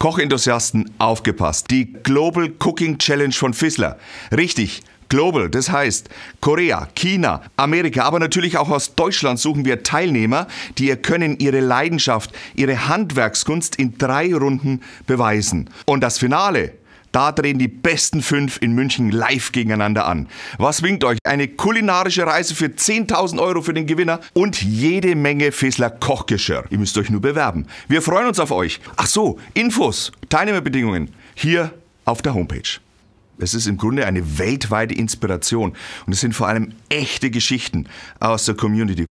Kochenthusiasten aufgepasst. Die Global Cooking Challenge von Fissler. Richtig. Global, das heißt Korea, China, Amerika, aber natürlich auch aus Deutschland suchen wir Teilnehmer, die ihr Können, ihre Leidenschaft, ihre Handwerkskunst in drei Runden beweisen. Und das Finale, da drehen die besten fünf in München live gegeneinander an. Was winkt euch? Eine kulinarische Reise für 10.000 Euro für den Gewinner und jede Menge Fesler Kochgeschirr. Ihr müsst euch nur bewerben. Wir freuen uns auf euch. Ach so, Infos, Teilnehmerbedingungen hier auf der Homepage. Es ist im Grunde eine weltweite Inspiration und es sind vor allem echte Geschichten aus der Community.